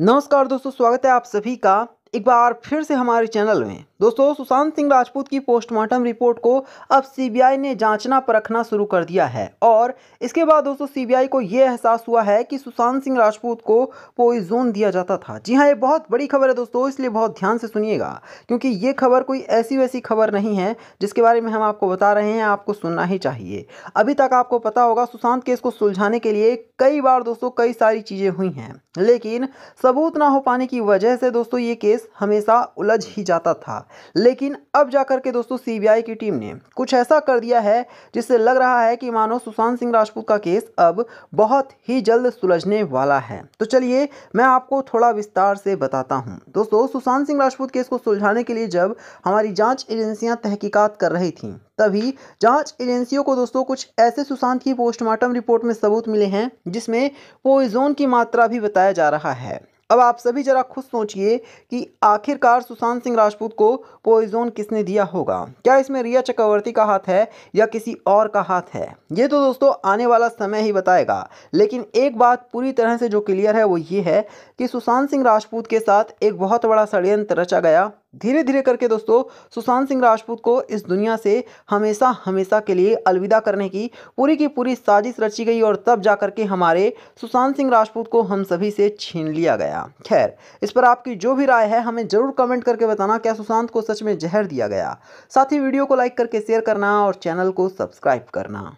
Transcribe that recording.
नमस्कार दोस्तों स्वागत है आप सभी का एक बार फिर से हमारे चैनल में दोस्तों सुशांत सिंह राजपूत की पोस्टमार्टम रिपोर्ट को अब सीबीआई ने जांचना परखना शुरू कर दिया है और इसके बाद दोस्तों सीबीआई को यह एहसास हुआ है कि सुशांत सिंह राजपूत को पोइजोन दिया जाता था जी हाँ ये बहुत बड़ी खबर है दोस्तों इसलिए बहुत ध्यान से सुनिएगा क्योंकि ये खबर कोई ऐसी वैसी खबर नहीं है जिसके बारे में हम आपको बता रहे हैं आपको सुनना ही चाहिए अभी तक आपको पता होगा सुशांत केस को सुलझाने के लिए कई बार दोस्तों कई सारी चीज़ें हुई हैं लेकिन सबूत ना हो पाने की वजह से दोस्तों ये केस हमेशा उलझ ही जाता था लेकिन अब जाकर के दोस्तों सीबीआई की टीम ने कुछ ऐसा कर दिया है जिससे लग रहा है कि मानो सुशांत सिंह राजपूत का केस अब बहुत ही जल्द सुलझने वाला है तो चलिए मैं आपको थोड़ा विस्तार से बताता हूँ दोस्तों सुशांत सिंह राजपूत केस को सुलझाने के लिए जब हमारी जाँच एजेंसियाँ तहकीकत कर रही थी तभी जांच एजेंसियों को दोस्तों कुछ ऐसे सुशांत की पोस्टमार्टम रिपोर्ट में सबूत मिले हैं जिसमें पोइजोन की मात्रा भी बताया जा रहा है अब आप सभी जरा खुद सोचिए कि आखिरकार सुशांत सिंह राजपूत को पोइजोन किसने दिया होगा क्या इसमें रिया चक्रवर्ती का हाथ है या किसी और का हाथ है ये तो दोस्तों आने वाला समय ही बताएगा लेकिन एक बात पूरी तरह से जो क्लियर है वो ये है कि सुशांत सिंह राजपूत के साथ एक बहुत बड़ा षडयंत्र रचा गया धीरे धीरे करके दोस्तों सुशांत सिंह राजपूत को इस दुनिया से हमेशा हमेशा के लिए अलविदा करने की पूरी की पूरी साजिश रची गई और तब जा करके हमारे सुशांत सिंह राजपूत को हम सभी से छीन लिया गया खैर इस पर आपकी जो भी राय है हमें ज़रूर कमेंट करके बताना क्या सुशांत को सच में जहर दिया गया साथ ही वीडियो को लाइक करके शेयर करना और चैनल को सब्सक्राइब करना